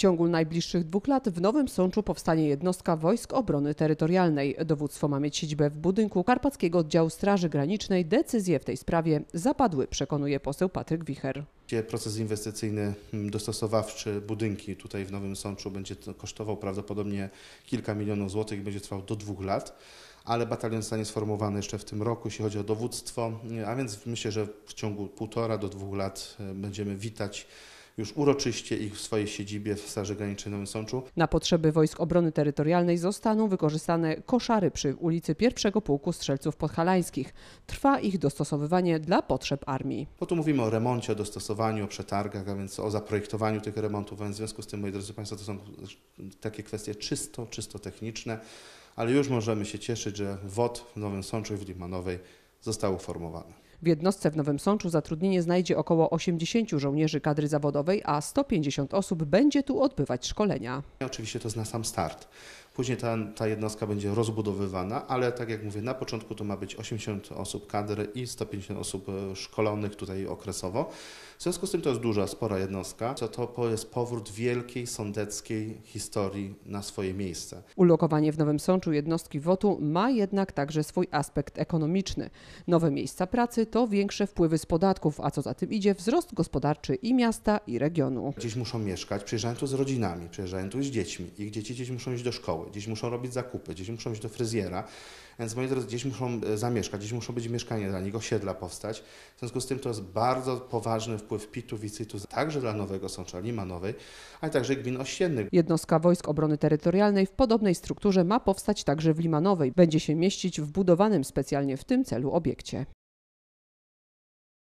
ciągu najbliższych dwóch lat w Nowym Sączu powstanie jednostka Wojsk Obrony Terytorialnej. Dowództwo ma mieć siedzibę w budynku Karpackiego Oddziału Straży Granicznej. Decyzje w tej sprawie zapadły, przekonuje poseł Patryk Wicher. Proces inwestycyjny mm, dostosowawczy budynki tutaj w Nowym Sączu będzie kosztował prawdopodobnie kilka milionów złotych i będzie trwał do dwóch lat ale batalion zostanie sformowany jeszcze w tym roku, jeśli chodzi o dowództwo, mm, a więc myślę, że w ciągu półtora do dwóch lat e, będziemy witać już uroczyście ich w swojej siedzibie w Straży Granicznej Nowym Sączu. Na potrzeby Wojsk Obrony Terytorialnej zostaną wykorzystane koszary przy ulicy Pierwszego Pułku Strzelców Podhalańskich. Trwa ich dostosowywanie dla potrzeb armii. Bo tu mówimy o remoncie, o dostosowaniu, o przetargach, a więc o zaprojektowaniu tych remontów. w związku z tym, moi drodzy Państwo, to są takie kwestie czysto, czysto techniczne, ale już możemy się cieszyć, że WOD w Nowym Sączu i w Limanowej zostały uformowane. W jednostce w Nowym Sączu zatrudnienie znajdzie około 80 żołnierzy kadry zawodowej, a 150 osób będzie tu odbywać szkolenia. Oczywiście to zna sam start. Później ta, ta jednostka będzie rozbudowywana, ale tak jak mówię, na początku to ma być 80 osób kadry i 150 osób e, szkolonych tutaj okresowo. W związku z tym to jest duża, spora jednostka, co to jest powrót wielkiej sądeckiej historii na swoje miejsce. Ulokowanie w Nowym Sączu jednostki WOTU ma jednak także swój aspekt ekonomiczny. Nowe miejsca pracy to większe wpływy z podatków, a co za tym idzie wzrost gospodarczy i miasta i regionu. Gdzieś muszą mieszkać, przyjeżdżają tu z rodzinami, przyjeżdżają tu z dziećmi. Ich dzieci gdzieś muszą iść do szkoły szkoły, gdzieś muszą robić zakupy, gdzieś muszą iść do fryzjera, więc moi drodzy, gdzieś muszą e, zamieszkać, gdzieś muszą być mieszkanie dla nich, osiedla powstać. W związku z tym to jest bardzo poważny wpływ PIT-u, także dla Nowego Sącza, Limanowej, ale także gmin ościennych. Jednostka Wojsk Obrony Terytorialnej w podobnej strukturze ma powstać także w Limanowej. Będzie się mieścić w budowanym specjalnie w tym celu obiekcie.